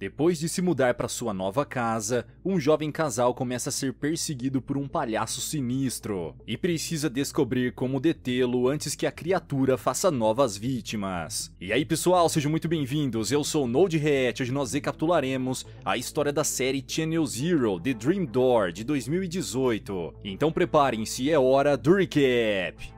Depois de se mudar para sua nova casa, um jovem casal começa a ser perseguido por um palhaço sinistro e precisa descobrir como detê-lo antes que a criatura faça novas vítimas. E aí pessoal, sejam muito bem-vindos, eu sou o Node hoje nós recapitularemos a história da série Channel Zero The Dream Door de 2018. Então preparem-se, é hora do recap!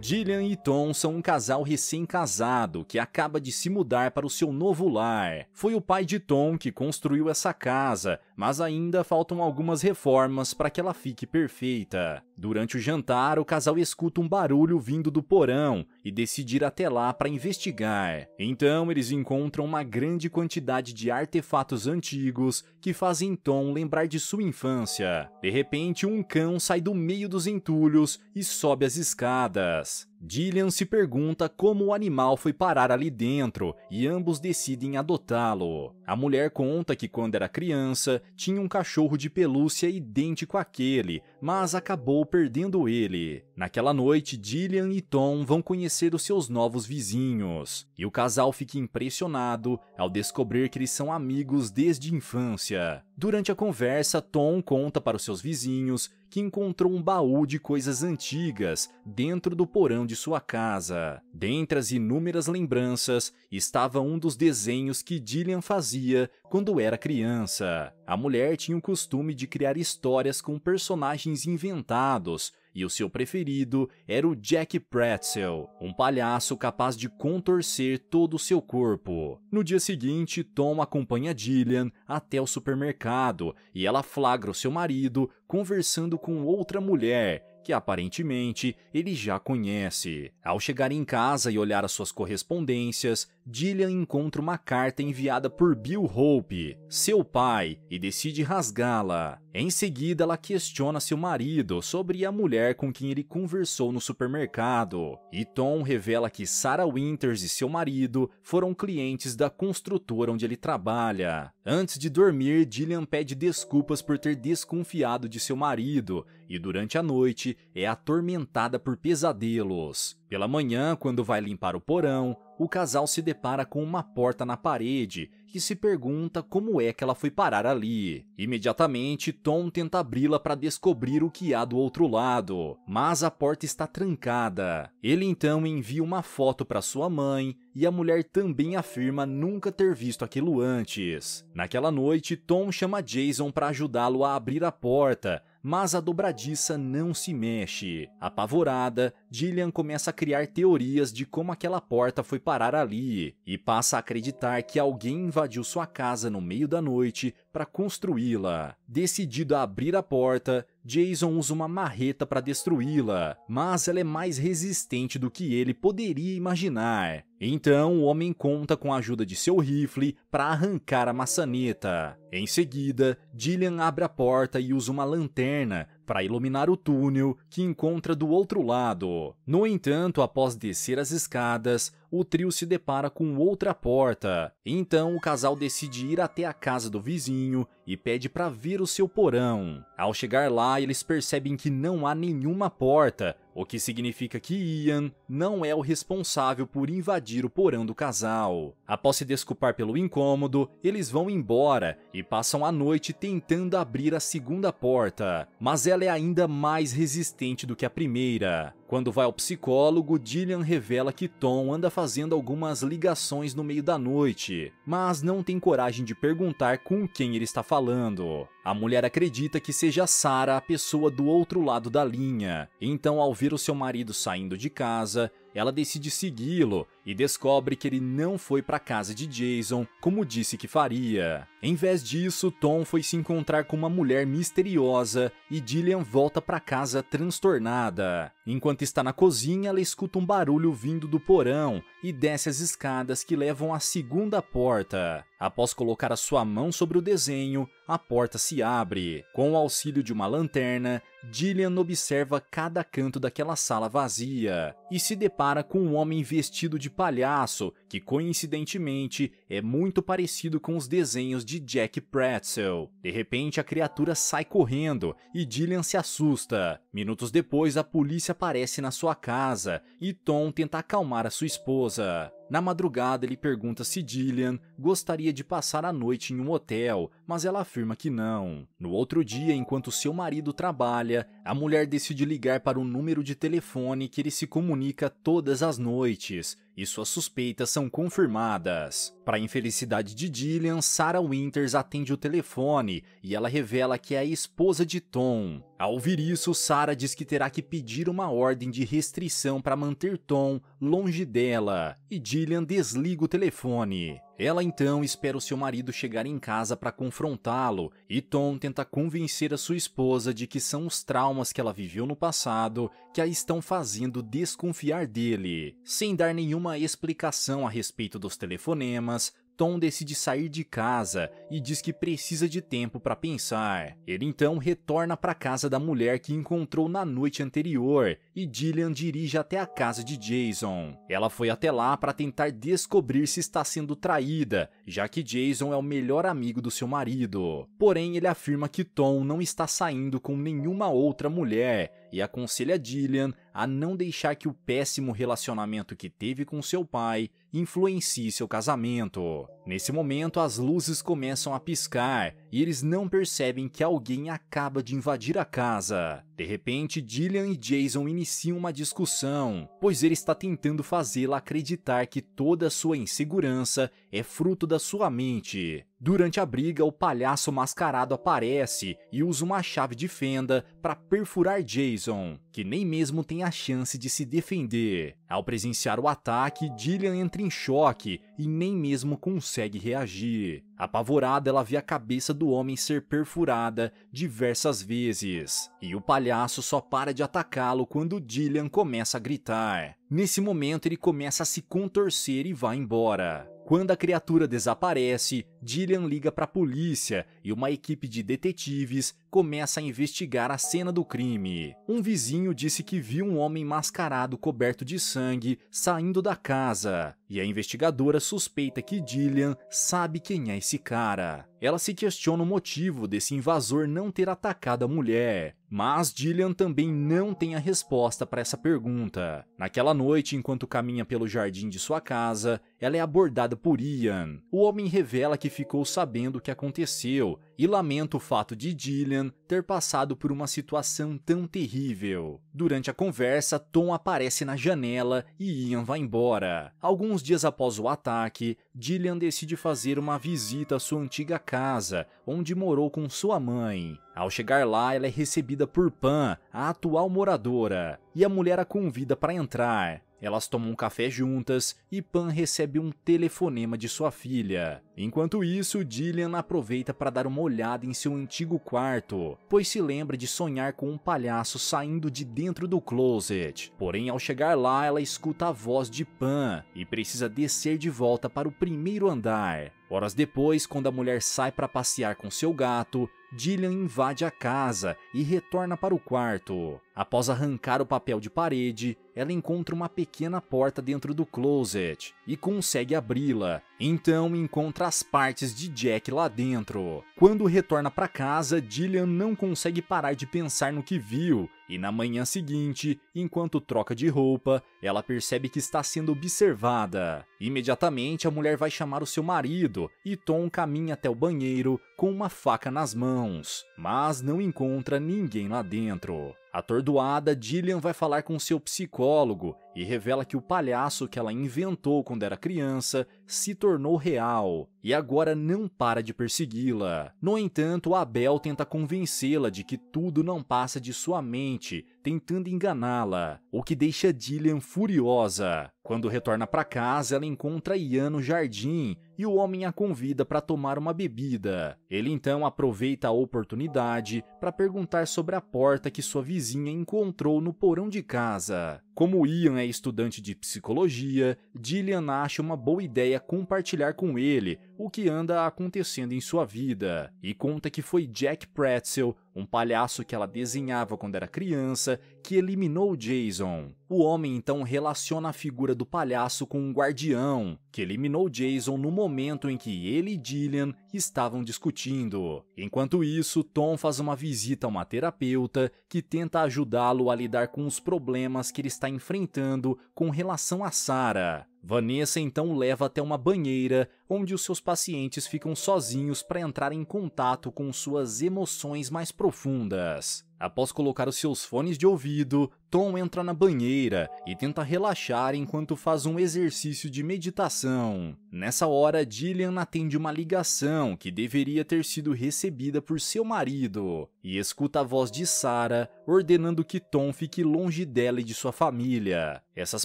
Dillian e Tom são um casal recém-casado que acaba de se mudar para o seu novo lar. Foi o pai de Tom que construiu essa casa mas ainda faltam algumas reformas para que ela fique perfeita. Durante o jantar, o casal escuta um barulho vindo do porão e decide ir até lá para investigar. Então, eles encontram uma grande quantidade de artefatos antigos que fazem Tom lembrar de sua infância. De repente, um cão sai do meio dos entulhos e sobe as escadas. Dillian se pergunta como o animal foi parar ali dentro e ambos decidem adotá-lo. A mulher conta que quando era criança tinha um cachorro de pelúcia idêntico àquele, mas acabou perdendo ele. Naquela noite, Dillian e Tom vão conhecer os seus novos vizinhos, e o casal fica impressionado ao descobrir que eles são amigos desde infância. Durante a conversa, Tom conta para os seus vizinhos que encontrou um baú de coisas antigas dentro do porão de sua casa. Dentre as inúmeras lembranças estava um dos desenhos que Dillian fazia quando era criança. A mulher tinha o costume de criar histórias com personagens inventados e o seu preferido era o Jack Pretzel, um palhaço capaz de contorcer todo o seu corpo. No dia seguinte, Tom acompanha Gillian até o supermercado e ela flagra o seu marido conversando com outra mulher que aparentemente ele já conhece. Ao chegar em casa e olhar as suas correspondências, Dillian encontra uma carta enviada por Bill Hope, seu pai, e decide rasgá-la. Em seguida, ela questiona seu marido sobre a mulher com quem ele conversou no supermercado, e Tom revela que Sarah Winters e seu marido foram clientes da construtora onde ele trabalha. Antes de dormir, Dillian pede desculpas por ter desconfiado de seu marido, e durante a noite é atormentada por pesadelos. Pela manhã, quando vai limpar o porão, o casal se depara com uma porta na parede e se pergunta como é que ela foi parar ali. Imediatamente, Tom tenta abri-la para descobrir o que há do outro lado, mas a porta está trancada. Ele então envia uma foto para sua mãe e a mulher também afirma nunca ter visto aquilo antes. Naquela noite, Tom chama Jason para ajudá-lo a abrir a porta mas a dobradiça não se mexe. Apavorada, Gillian começa a criar teorias de como aquela porta foi parar ali e passa a acreditar que alguém invadiu sua casa no meio da noite para construí-la. Decidido a abrir a porta, Jason usa uma marreta para destruí-la, mas ela é mais resistente do que ele poderia imaginar. Então o homem conta com a ajuda de seu rifle para arrancar a maçaneta. Em seguida, Dillian abre a porta e usa uma lanterna para iluminar o túnel que encontra do outro lado. No entanto, após descer as escadas, o trio se depara com outra porta. Então o casal decide ir até a casa do vizinho e pede para ver o seu porão. Ao chegar lá, eles percebem que não há nenhuma porta, o que significa que Ian não é o responsável por invadir o porão do casal. Após se desculpar pelo incômodo, eles vão embora e passam a noite tentando abrir a segunda porta, mas ela é ainda mais resistente do que a primeira. Quando vai ao psicólogo, Dillian revela que Tom anda fazendo algumas ligações no meio da noite, mas não tem coragem de perguntar com quem ele está falando. A mulher acredita que seja Sarah a pessoa do outro lado da linha, então, ao ver o seu marido saindo de casa, ela decide segui-lo e descobre que ele não foi para casa de Jason como disse que faria. Em vez disso, Tom foi se encontrar com uma mulher misteriosa e Dillian volta para casa transtornada. Enquanto está na cozinha, ela escuta um barulho vindo do porão e desce as escadas que levam à segunda porta. Após colocar a sua mão sobre o desenho, a porta se abre. Com o auxílio de uma lanterna, Dillian observa cada canto daquela sala vazia e se depara com um homem vestido de palhaço, que coincidentemente é muito parecido com os desenhos de Jack Pretzel. De repente, a criatura sai correndo e Dillian se assusta. Minutos depois, a polícia aparece na sua casa e Tom tenta acalmar a sua esposa. Na madrugada, ele pergunta se Dillian gostaria de passar a noite em um hotel, mas ela afirma que não. No outro dia, enquanto seu marido trabalha, a mulher decide ligar para o número de telefone que ele se comunica todas as noites, e suas suspeitas são confirmadas. Para a infelicidade de Dillian, Sarah Winters atende o telefone e ela revela que é a esposa de Tom, ao ouvir isso, Sara diz que terá que pedir uma ordem de restrição para manter Tom longe dela, e Dillian desliga o telefone. Ela então espera o seu marido chegar em casa para confrontá-lo, e Tom tenta convencer a sua esposa de que são os traumas que ela viveu no passado que a estão fazendo desconfiar dele. Sem dar nenhuma explicação a respeito dos telefonemas, Tom decide sair de casa e diz que precisa de tempo para pensar. Ele então retorna para casa da mulher que encontrou na noite anterior e Dylan dirige até a casa de Jason. Ela foi até lá para tentar descobrir se está sendo traída, já que Jason é o melhor amigo do seu marido. Porém, ele afirma que Tom não está saindo com nenhuma outra mulher e aconselha Dylan a não deixar que o péssimo relacionamento que teve com seu pai influencie seu casamento. Nesse momento, as luzes começam a piscar e eles não percebem que alguém acaba de invadir a casa. De repente, Dillian e Jason iniciam uma discussão, pois ele está tentando fazê-la acreditar que toda sua insegurança é fruto da sua mente. Durante a briga, o palhaço mascarado aparece e usa uma chave de fenda para perfurar Jason, que nem mesmo tem a chance de se defender. Ao presenciar o ataque, Dillian entra em choque e nem mesmo consegue consegue reagir. Apavorada, ela vê a cabeça do homem ser perfurada diversas vezes, e o palhaço só para de atacá-lo quando Dillian começa a gritar. Nesse momento, ele começa a se contorcer e vai embora. Quando a criatura desaparece, Dillian liga para a polícia e uma equipe de detetives começa a investigar a cena do crime. Um vizinho disse que viu um homem mascarado coberto de sangue saindo da casa, e a investigadora suspeita que Dillian sabe quem é esse cara. Ela se questiona o motivo desse invasor não ter atacado a mulher, mas Dillian também não tem a resposta para essa pergunta. Naquela noite, enquanto caminha pelo jardim de sua casa, ela é abordada por Ian. O homem revela que ficou sabendo o que aconteceu e lamenta o fato de Gillian ter passado por uma situação tão terrível. Durante a conversa, Tom aparece na janela e Ian vai embora. Alguns dias após o ataque, Gillian decide fazer uma visita à sua antiga casa, onde morou com sua mãe. Ao chegar lá, ela é recebida por Pan, a atual moradora, e a mulher a convida para entrar. Elas tomam um café juntas e Pan recebe um telefonema de sua filha. Enquanto isso, Dillian aproveita para dar uma olhada em seu antigo quarto, pois se lembra de sonhar com um palhaço saindo de dentro do closet. Porém, ao chegar lá, ela escuta a voz de Pan e precisa descer de volta para o primeiro andar. Horas depois, quando a mulher sai para passear com seu gato, Dillian invade a casa e retorna para o quarto. Após arrancar o papel de parede, ela encontra uma pequena porta dentro do closet e consegue abri-la. Então encontra as partes de Jack lá dentro. Quando retorna para casa, Dillian não consegue parar de pensar no que viu, e na manhã seguinte, enquanto troca de roupa, ela percebe que está sendo observada. Imediatamente, a mulher vai chamar o seu marido, e Tom caminha até o banheiro com uma faca nas mãos, mas não encontra ninguém lá dentro. Atordoada, Dillian vai falar com seu psicólogo e revela que o palhaço que ela inventou quando era criança se tornou real e agora não para de persegui-la. No entanto, Abel tenta convencê-la de que tudo não passa de sua mente, tentando enganá-la, o que deixa Dillian furiosa. Quando retorna para casa, ela encontra Ian no jardim e o homem a convida para tomar uma bebida. Ele então aproveita a oportunidade para perguntar sobre a porta que sua vizinha encontrou no porão de casa. Como Ian é estudante de psicologia, Dillian acha uma boa ideia compartilhar com ele o que anda acontecendo em sua vida e conta que foi Jack Pretzel um palhaço que ela desenhava quando era criança, que eliminou Jason. O homem então relaciona a figura do palhaço com um guardião, que eliminou Jason no momento em que ele e Gillian estavam discutindo. Enquanto isso, Tom faz uma visita a uma terapeuta que tenta ajudá-lo a lidar com os problemas que ele está enfrentando com relação a Sarah. Vanessa então o leva até uma banheira, onde os seus pacientes ficam sozinhos para entrar em contato com suas emoções mais profundas. Após colocar os seus fones de ouvido, Tom entra na banheira e tenta relaxar enquanto faz um exercício de meditação. Nessa hora, Gillian atende uma ligação que deveria ter sido recebida por seu marido e escuta a voz de Sarah ordenando que Tom fique longe dela e de sua família. Essas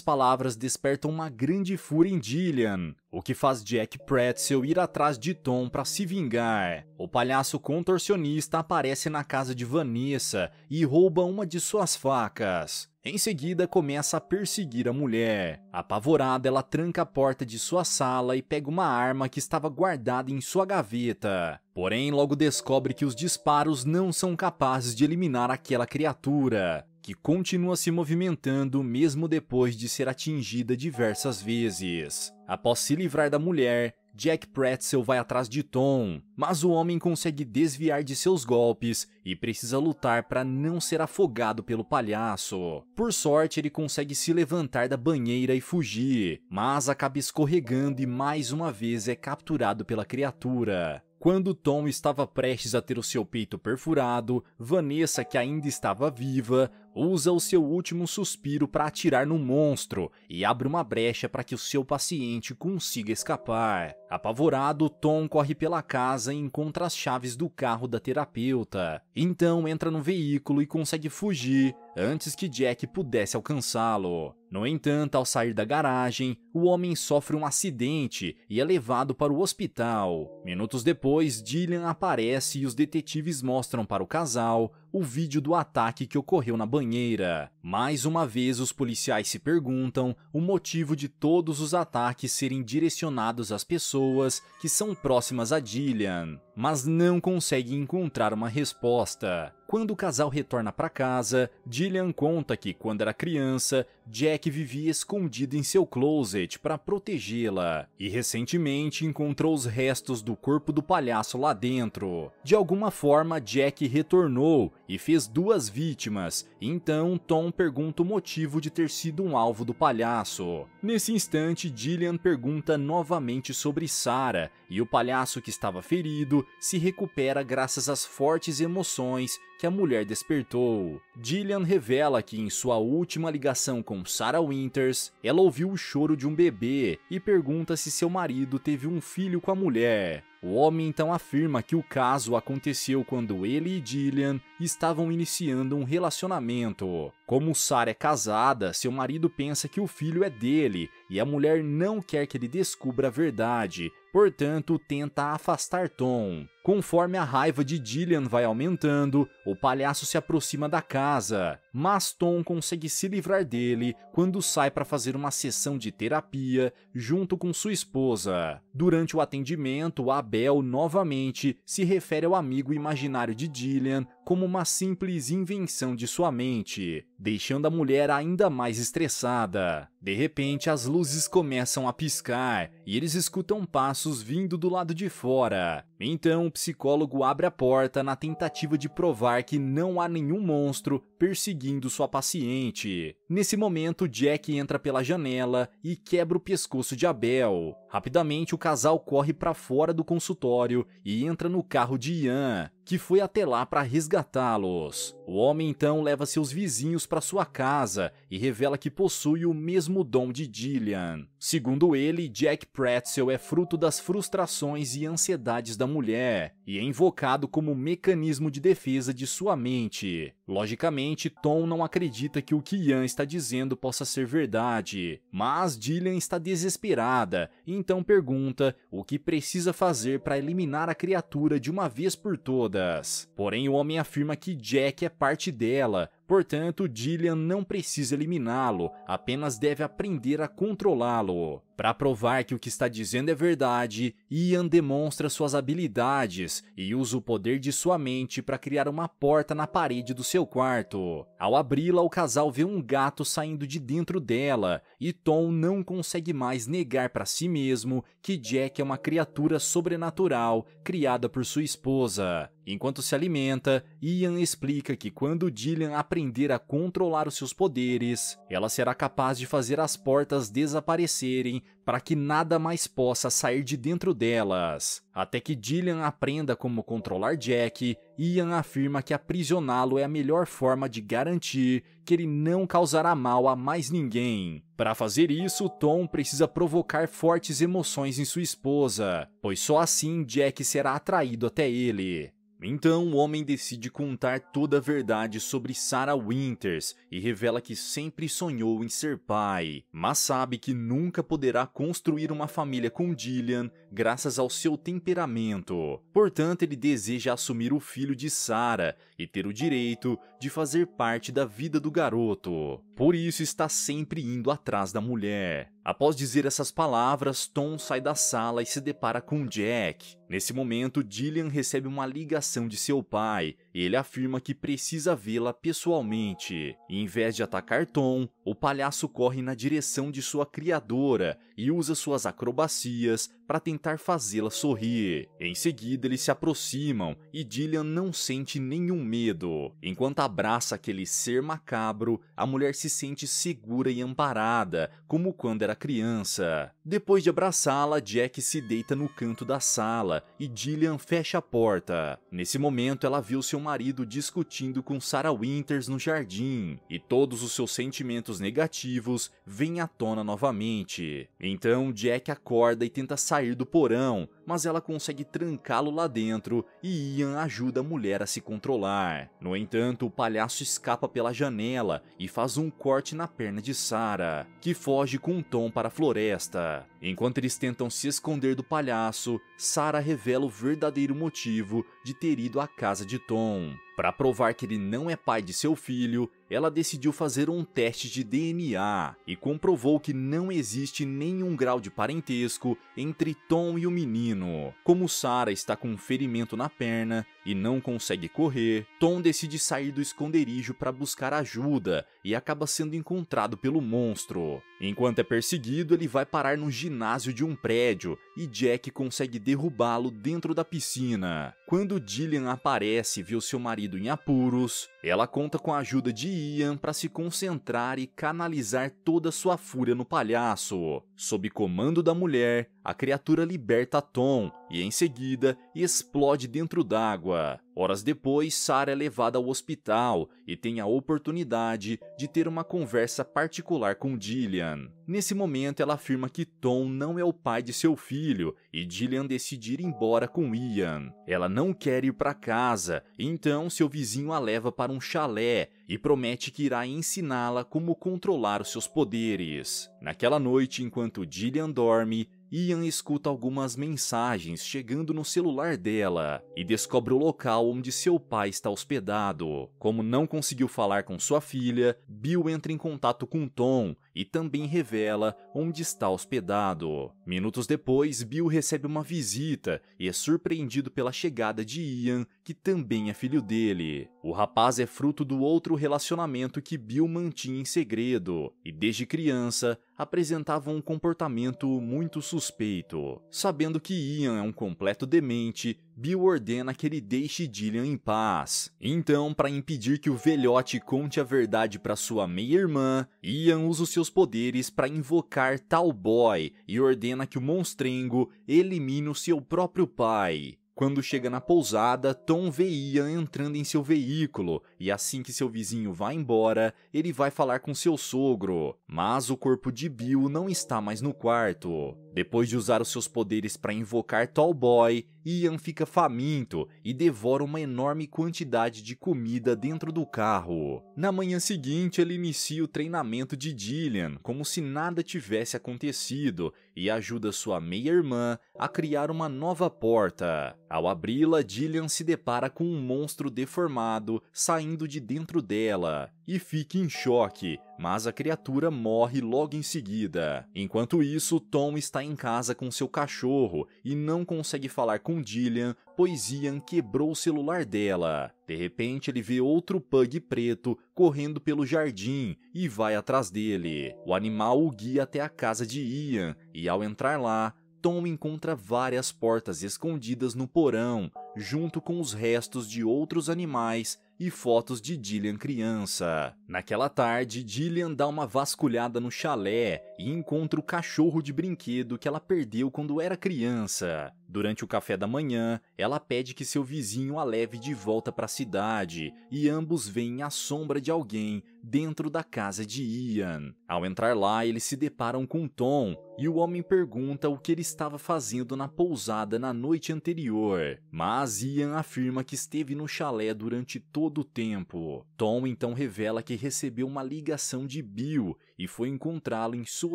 palavras despertam uma grande fúria em Gillian, o que faz Jack Pretzel ir atrás de Tom para se vingar. O palhaço contorcionista aparece na casa de Vanessa e rouba uma de suas facas. Em seguida, começa a perseguir a mulher. Apavorada, ela tranca a porta de sua sala e pega uma arma que estava guardada em sua gaveta. Porém, logo descobre que os disparos não são capazes de eliminar aquela criatura que continua se movimentando mesmo depois de ser atingida diversas vezes. Após se livrar da mulher, Jack Pretzel vai atrás de Tom, mas o homem consegue desviar de seus golpes e precisa lutar para não ser afogado pelo palhaço. Por sorte, ele consegue se levantar da banheira e fugir, mas acaba escorregando e mais uma vez é capturado pela criatura. Quando Tom estava prestes a ter o seu peito perfurado, Vanessa, que ainda estava viva, usa o seu último suspiro para atirar no monstro e abre uma brecha para que o seu paciente consiga escapar. Apavorado, Tom corre pela casa e encontra as chaves do carro da terapeuta. Então entra no veículo e consegue fugir antes que Jack pudesse alcançá-lo. No entanto, ao sair da garagem, o homem sofre um acidente e é levado para o hospital. Minutos depois, Dylan aparece e os detetives mostram para o casal o vídeo do ataque que ocorreu na banheira. Mais uma vez, os policiais se perguntam o motivo de todos os ataques serem direcionados às pessoas que são próximas a Jillian, mas não conseguem encontrar uma resposta. Quando o casal retorna para casa, Jillian conta que, quando era criança, Jack vivia escondido em seu closet para protegê-la, e recentemente encontrou os restos do corpo do palhaço lá dentro. De alguma forma, Jack retornou e fez duas vítimas, então Tom pergunta o motivo de ter sido um alvo do palhaço. Nesse instante, Gillian pergunta novamente sobre Sarah, e o palhaço que estava ferido se recupera graças às fortes emoções que a mulher despertou. Gillian revela que em sua última ligação com Sarah Winters, ela ouviu o choro de um bebê e pergunta se seu marido teve um filho com a mulher. O homem então afirma que o caso aconteceu quando ele e Gillian estavam iniciando um relacionamento. Como Sarah é casada, seu marido pensa que o filho é dele e a mulher não quer que ele descubra a verdade, portanto, tenta afastar Tom. Conforme a raiva de Dillian vai aumentando, o palhaço se aproxima da casa, mas Tom consegue se livrar dele quando sai para fazer uma sessão de terapia junto com sua esposa. Durante o atendimento, Abel novamente se refere ao amigo imaginário de Dillian como uma simples invenção de sua mente, deixando a mulher ainda mais estressada. De repente, as luzes começam a piscar e eles escutam passos vindo do lado de fora. Então, psicólogo abre a porta na tentativa de provar que não há nenhum monstro perseguindo sua paciente. Nesse momento, Jack entra pela janela e quebra o pescoço de Abel. Rapidamente, o casal corre para fora do consultório e entra no carro de Ian, que foi até lá para resgatá-los. O homem então leva seus vizinhos para sua casa e revela que possui o mesmo dom de Gillian. Segundo ele, Jack Pretzel é fruto das frustrações e ansiedades da mulher e é invocado como mecanismo de defesa de sua mente. Logicamente, Tom não acredita que o que Ian está dizendo possa ser verdade, mas Dillian está desesperada e então pergunta o que precisa fazer para eliminar a criatura de uma vez por todas. Porém, o homem afirma que Jack é parte dela, Portanto, Dillian não precisa eliminá-lo, apenas deve aprender a controlá-lo. Para provar que o que está dizendo é verdade, Ian demonstra suas habilidades e usa o poder de sua mente para criar uma porta na parede do seu quarto. Ao abri-la, o casal vê um gato saindo de dentro dela e Tom não consegue mais negar para si mesmo que Jack é uma criatura sobrenatural criada por sua esposa. Enquanto se alimenta, Ian explica que quando Dillian aprender a controlar os seus poderes, ela será capaz de fazer as portas desaparecerem para que nada mais possa sair de dentro delas. Até que Dillian aprenda como controlar Jack, Ian afirma que aprisioná-lo é a melhor forma de garantir que ele não causará mal a mais ninguém. Para fazer isso, Tom precisa provocar fortes emoções em sua esposa, pois só assim Jack será atraído até ele. Então o homem decide contar toda a verdade sobre Sarah Winters e revela que sempre sonhou em ser pai, mas sabe que nunca poderá construir uma família com Dillian graças ao seu temperamento. Portanto, ele deseja assumir o filho de Sarah e ter o direito de fazer parte da vida do garoto. Por isso está sempre indo atrás da mulher. Após dizer essas palavras, Tom sai da sala e se depara com Jack. Nesse momento, Dillian recebe uma ligação de seu pai e ele afirma que precisa vê-la pessoalmente. E, em vez de atacar Tom, o palhaço corre na direção de sua criadora e usa suas acrobacias para tentar fazê-la sorrir. Em seguida, eles se aproximam e Dillian não sente nenhum medo. Enquanto abraça aquele ser macabro, a mulher se sente segura e amparada, como quando era criança. Depois de abraçá-la, Jack se deita no canto da sala e Dillian fecha a porta. Nesse momento, ela viu seu marido discutindo com Sarah Winters no jardim e todos os seus sentimentos negativos vêm à tona novamente. Então Jack acorda e tenta sair do porão, mas ela consegue trancá-lo lá dentro e Ian ajuda a mulher a se controlar. No entanto, o palhaço escapa pela janela e faz um corte na perna de Sarah, que foge com Tom para a floresta. Enquanto eles tentam se esconder do palhaço, Sarah revela o verdadeiro motivo de ter ido à casa de Tom. Para provar que ele não é pai de seu filho, ela decidiu fazer um teste de DNA e comprovou que não existe nenhum grau de parentesco entre Tom e o menino menino. Como Sara está com um ferimento na perna e não consegue correr, Tom decide sair do esconderijo para buscar ajuda e acaba sendo encontrado pelo monstro. Enquanto é perseguido, ele vai parar no ginásio de um prédio e Jack consegue derrubá-lo dentro da piscina. Quando Dylan aparece e vê o seu marido em apuros, ela conta com a ajuda de Ian para se concentrar e canalizar toda sua fúria no palhaço. Sob comando da mulher, a criatura liberta Tom, e em seguida explode dentro d'água. Horas depois, Sarah é levada ao hospital e tem a oportunidade de ter uma conversa particular com Dillian. Nesse momento, ela afirma que Tom não é o pai de seu filho e Dillian decide ir embora com Ian. Ela não quer ir para casa, então seu vizinho a leva para um chalé e promete que irá ensiná-la como controlar os seus poderes. Naquela noite, enquanto Dillian dorme, Ian escuta algumas mensagens chegando no celular dela e descobre o local onde seu pai está hospedado. Como não conseguiu falar com sua filha, Bill entra em contato com Tom e também revela onde está hospedado. Minutos depois, Bill recebe uma visita e é surpreendido pela chegada de Ian, que também é filho dele. O rapaz é fruto do outro relacionamento que Bill mantinha em segredo, e desde criança apresentavam um comportamento muito suspeito. Sabendo que Ian é um completo demente, Bill ordena que ele deixe Dillian em paz. Então, para impedir que o velhote conte a verdade para sua meia-irmã, Ian usa os seus poderes para invocar Talboy e ordena que o monstrengo elimine o seu próprio pai. Quando chega na pousada, Tom vê Ian entrando em seu veículo, e assim que seu vizinho vai embora, ele vai falar com seu sogro, mas o corpo de Bill não está mais no quarto. Depois de usar os seus poderes para invocar Tallboy, Ian fica faminto e devora uma enorme quantidade de comida dentro do carro. Na manhã seguinte, ele inicia o treinamento de Gillian, como se nada tivesse acontecido, e ajuda sua meia-irmã a criar uma nova porta. Ao abri-la, Dillian se depara com um monstro deformado saindo de dentro dela e fica em choque, mas a criatura morre logo em seguida. Enquanto isso, Tom está em casa com seu cachorro e não consegue falar com Dillian, pois Ian quebrou o celular dela. De repente, ele vê outro pug preto correndo pelo jardim e vai atrás dele. O animal o guia até a casa de Ian e, ao entrar lá, Tom encontra várias portas escondidas no porão, junto com os restos de outros animais e fotos de Dillian criança. Naquela tarde, Dillian dá uma vasculhada no chalé e encontra o cachorro de brinquedo que ela perdeu quando era criança. Durante o café da manhã, ela pede que seu vizinho a leve de volta para a cidade e ambos veem a sombra de alguém dentro da casa de Ian. Ao entrar lá, eles se deparam com Tom e o homem pergunta o que ele estava fazendo na pousada na noite anterior, mas Ian afirma que esteve no chalé durante todo o tempo. Tom então revela que recebeu uma ligação de Bill e foi encontrá-lo em sua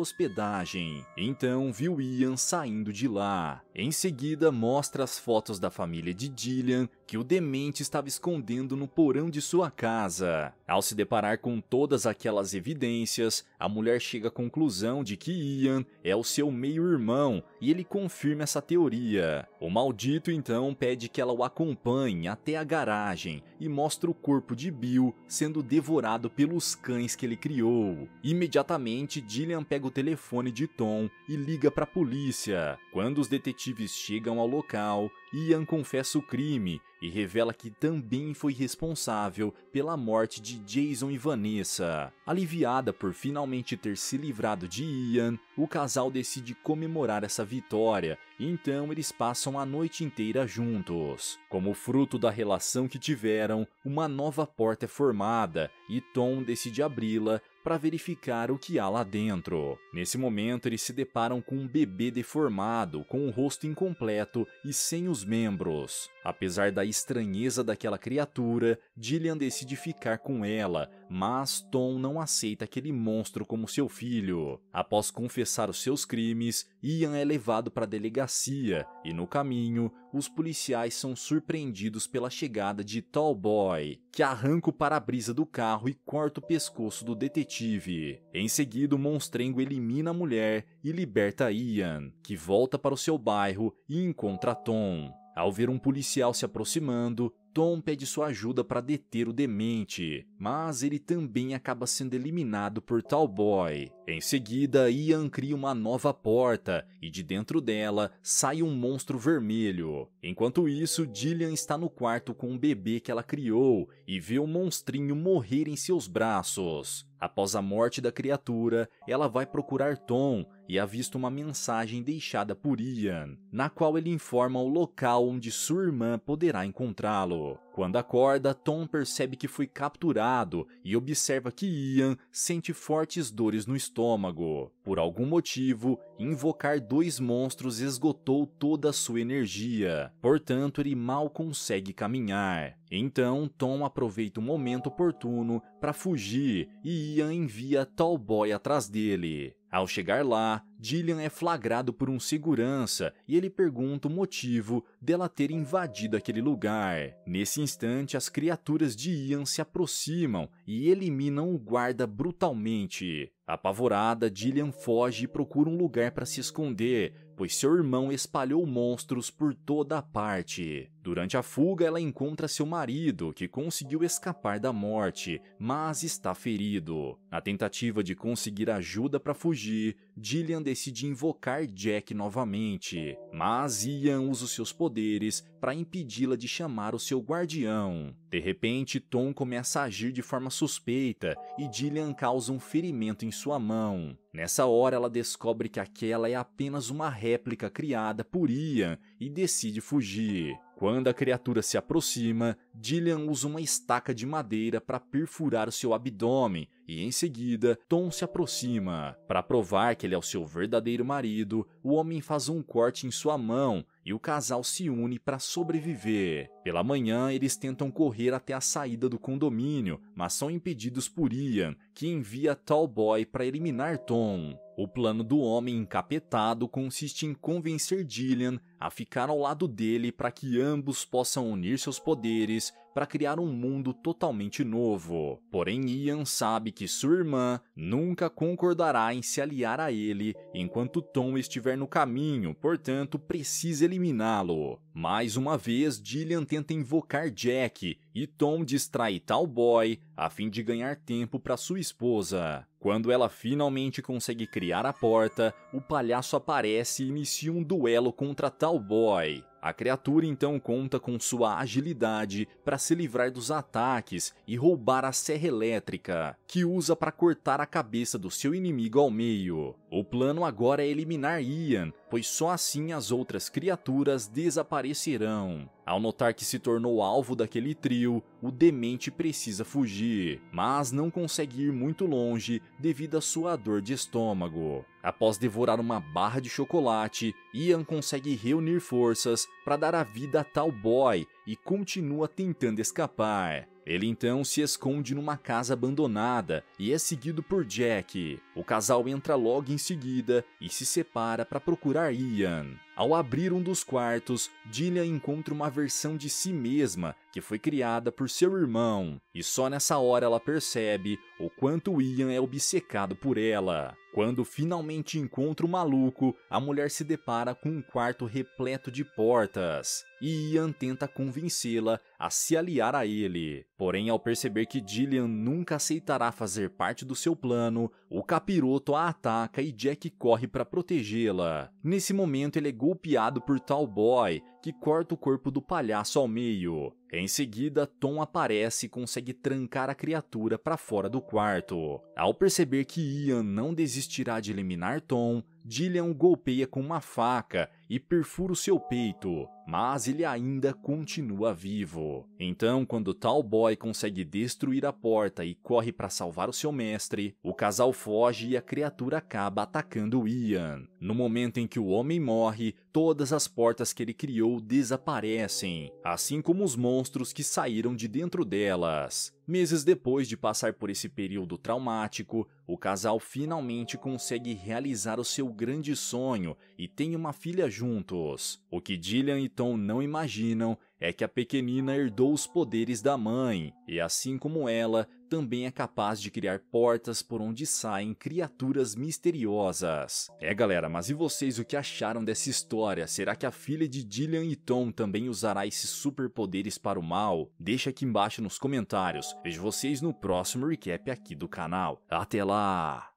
hospedagem. Então viu Ian saindo de lá. Em seguida, mostra as fotos da família de Dillian que o demente estava escondendo no porão de sua casa. Ao se deparar com todas aquelas evidências, a mulher chega à conclusão de que Ian é o seu meio-irmão e ele confirma essa teoria. O maldito então pede que ela o acompanhe até a garagem e mostra o corpo de Bill sendo devorado pelos cães que ele criou. Imediatamente, Dillian pega o telefone de Tom e liga para a polícia. Quando os detetives chegam ao local, Ian confessa o crime e revela que também foi responsável pela morte de Jason e Vanessa. Aliviada por finalmente ter se livrado de Ian, o casal decide comemorar essa vitória, e então eles passam a noite inteira juntos. Como fruto da relação que tiveram, uma nova porta é formada e Tom decide abri-la para verificar o que há lá dentro. Nesse momento, eles se deparam com um bebê deformado, com o um rosto incompleto e sem os membros. Apesar da estranheza daquela criatura, Gillian decide ficar com ela, mas Tom não aceita aquele monstro como seu filho. Após confessar os seus crimes, Ian é levado para a delegacia e, no caminho, os policiais são surpreendidos pela chegada de Tall Boy, que arranca o para-brisa do carro e corta o pescoço do detetive. Em seguida, o monstrengo elimina a mulher e liberta Ian, que volta para o seu bairro e encontra Tom. Ao ver um policial se aproximando, Tom pede sua ajuda para deter o demente, mas ele também acaba sendo eliminado por Talboy. Em seguida, Ian cria uma nova porta e de dentro dela sai um monstro vermelho. Enquanto isso, Dillian está no quarto com um bebê que ela criou e vê o monstrinho morrer em seus braços. Após a morte da criatura, ela vai procurar Tom e avista uma mensagem deixada por Ian, na qual ele informa o local onde sua irmã poderá encontrá-lo. Quando acorda, Tom percebe que foi capturado e observa que Ian sente fortes dores no estômago. Por algum motivo, invocar dois monstros esgotou toda a sua energia, portanto, ele mal consegue caminhar. Então, Tom aproveita o momento oportuno para fugir e Ian envia Tallboy atrás dele. Ao chegar lá, Dillian é flagrado por um segurança e ele pergunta o motivo dela ter invadido aquele lugar. Nesse instante, as criaturas de Ian se aproximam e eliminam o guarda brutalmente. Apavorada, Dillian foge e procura um lugar para se esconder, pois seu irmão espalhou monstros por toda a parte. Durante a fuga, ela encontra seu marido, que conseguiu escapar da morte, mas está ferido. Na tentativa de conseguir ajuda para fugir, Dillian decide invocar Jack novamente, mas Ian usa os seus poderes para impedi-la de chamar o seu guardião. De repente, Tom começa a agir de forma suspeita e Dillian causa um ferimento em sua mão. Nessa hora, ela descobre que aquela é apenas uma réplica criada por Ian e decide fugir. Quando a criatura se aproxima, Dillian usa uma estaca de madeira para perfurar o seu abdômen e em seguida Tom se aproxima. Para provar que ele é o seu verdadeiro marido, o homem faz um corte em sua mão e o casal se une para sobreviver. Pela manhã, eles tentam correr até a saída do condomínio, mas são impedidos por Ian, que envia Tallboy para eliminar Tom. O plano do homem encapetado consiste em convencer Gillian a ficar ao lado dele para que ambos possam unir seus poderes para criar um mundo totalmente novo. Porém, Ian sabe que sua irmã nunca concordará em se aliar a ele enquanto Tom estiver no caminho, portanto, precisa eliminá-lo. Mais uma vez, Dillian tenta invocar Jack e Tom distrai tal boy a fim de ganhar tempo para sua esposa. Quando ela finalmente consegue criar a porta, o palhaço aparece e inicia um duelo contra tal boy. A criatura então conta com sua agilidade para se livrar dos ataques e roubar a serra elétrica, que usa para cortar a cabeça do seu inimigo ao meio. O plano agora é eliminar Ian pois só assim as outras criaturas desaparecerão. Ao notar que se tornou alvo daquele trio, o demente precisa fugir, mas não consegue ir muito longe devido à sua dor de estômago. Após devorar uma barra de chocolate, Ian consegue reunir forças para dar a vida a tal boy e continua tentando escapar. Ele então se esconde numa casa abandonada e é seguido por Jack. O casal entra logo em seguida e se separa para procurar Ian. Ao abrir um dos quartos, Dillian encontra uma versão de si mesma que foi criada por seu irmão, e só nessa hora ela percebe o quanto Ian é obcecado por ela. Quando finalmente encontra o maluco, a mulher se depara com um quarto repleto de portas, e Ian tenta convencê-la a se aliar a ele. Porém, ao perceber que Dillian nunca aceitará fazer parte do seu plano, o capiroto a ataca e Jack corre para protegê-la. Nesse momento, ele é golpeado por tal Boy, que corta o corpo do palhaço ao meio. Em seguida, Tom aparece e consegue trancar a criatura para fora do quarto. Ao perceber que Ian não desistirá de eliminar Tom, Dillian o golpeia com uma faca e perfura o seu peito, mas ele ainda continua vivo. Então, quando Tal Boy consegue destruir a porta e corre para salvar o seu mestre, o casal foge e a criatura acaba atacando Ian. No momento em que o homem morre, todas as portas que ele criou desaparecem, assim como os monstros que saíram de dentro delas. Meses depois de passar por esse período traumático, o casal finalmente consegue realizar o seu grande sonho e tem uma filha juntos. O que Dillian e Tom não imaginam é que a pequenina herdou os poderes da mãe, e assim como ela, também é capaz de criar portas por onde saem criaturas misteriosas. É galera, mas e vocês o que acharam dessa história? Será que a filha de Dillian e Tom também usará esses superpoderes para o mal? Deixa aqui embaixo nos comentários. Vejo vocês no próximo recap aqui do canal. Até lá!